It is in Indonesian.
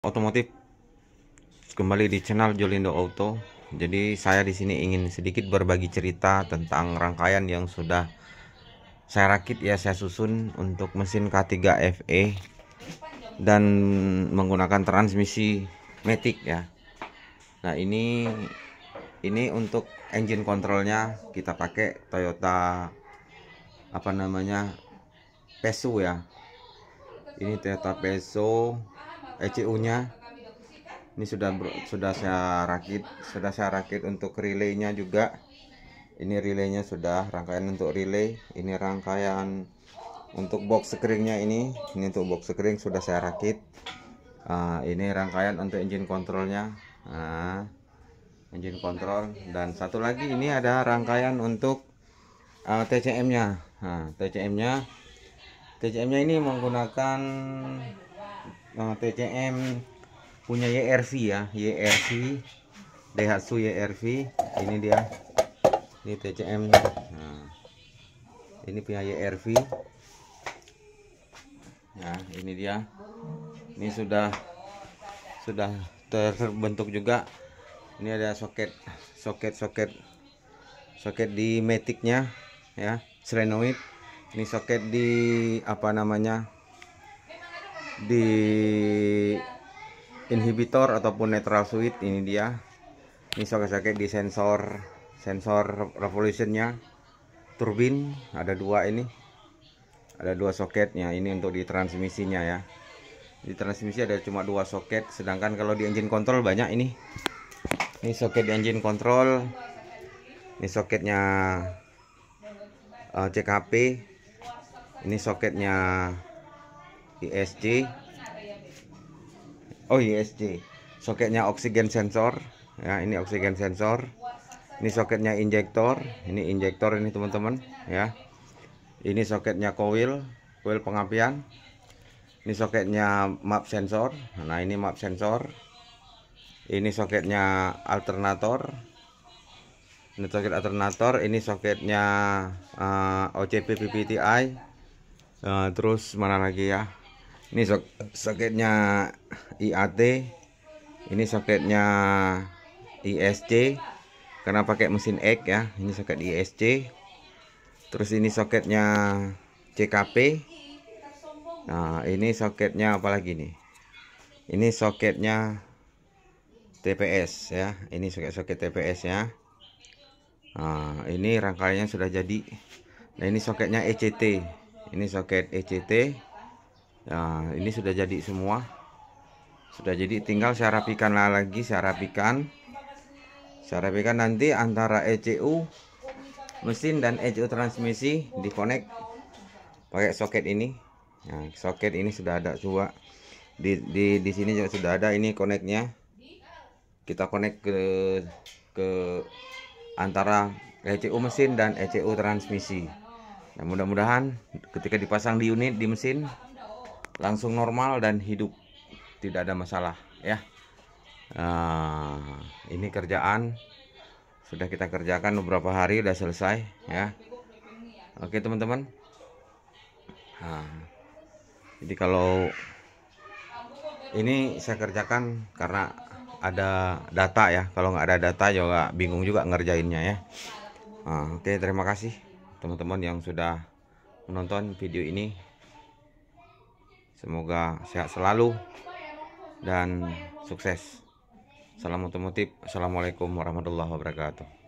otomotif kembali di channel Jolindo Auto. Jadi saya di sini ingin sedikit berbagi cerita tentang rangkaian yang sudah saya rakit ya saya susun untuk mesin K3 FE dan menggunakan transmisi matic ya. Nah, ini ini untuk engine kontrolnya kita pakai Toyota apa namanya Peso ya. Ini Toyota Peso ECU nya ini sudah sudah saya rakit sudah saya rakit untuk relaynya juga ini relaynya sudah rangkaian untuk relay ini rangkaian untuk box screen-nya ini ini untuk box screen sudah saya rakit uh, ini rangkaian untuk engine kontrolnya uh, ah, engine control dan satu lagi ini ada rangkaian untuk uh, ah, TCM nya uh, TCM nya TCM nya ini menggunakan uh, TCM punya YRV ya YRV Daihatsu YRV ini dia ini TCM nah, ini punya YRV nah ini dia ini sudah sudah terbentuk juga ini ada soket soket soket soket di metiknya ya serenoid ini soket di apa namanya di inhibitor ataupun netral switch ini dia ini Sogasake di sensor sensor revolutionnya turbin ada dua ini ada dua soketnya ini untuk di transmisinya ya di transmisi ada cuma dua soket sedangkan kalau di engine control banyak ini ini soket di engine control ini soketnya uh, eh, CKP ini soketnya ISC oh ISC soketnya oksigen sensor ya ini oksigen sensor ini soketnya injektor ini injektor ini teman-teman ya ini soketnya coil coil pengapian ini soketnya map sensor nah ini map sensor ini soketnya alternator ini soket alternator ini soketnya uh, eh, OCP PPTI uh, eh, terus mana lagi ya ini soketnya IAT ini soketnya ISC karena pakai mesin X ya ini soket ISC terus ini soketnya CKP nah ini soketnya apalagi nih ini soketnya TPS ya ini soket-soket TPS ya nah ini rangkaiannya sudah jadi nah ini soketnya ECT ini soket ECT Nah, ini sudah jadi semua. Sudah jadi tinggal saya rapikan lagi, saya rapikan. Saya rapikan nanti antara ECU mesin dan ECU transmisi di dikonek pakai soket ini. Nah, soket ini sudah ada juga. Di di di sini juga sudah ada ini koneknya. Kita konek ke ke antara ECU mesin dan ECU transmisi. Nah, mudah-mudahan ketika dipasang di unit di mesin langsung normal dan hidup tidak ada masalah ya uh, ini kerjaan sudah kita kerjakan beberapa hari udah selesai ya oke teman-teman uh, jadi kalau ini saya kerjakan karena ada data ya kalau nggak ada data juga ya bingung juga ngerjainnya ya uh, oke terima kasih teman-teman yang sudah menonton video ini Semoga sehat selalu dan sukses. Salam otomotif. Assalamualaikum warahmatullahi wabarakatuh.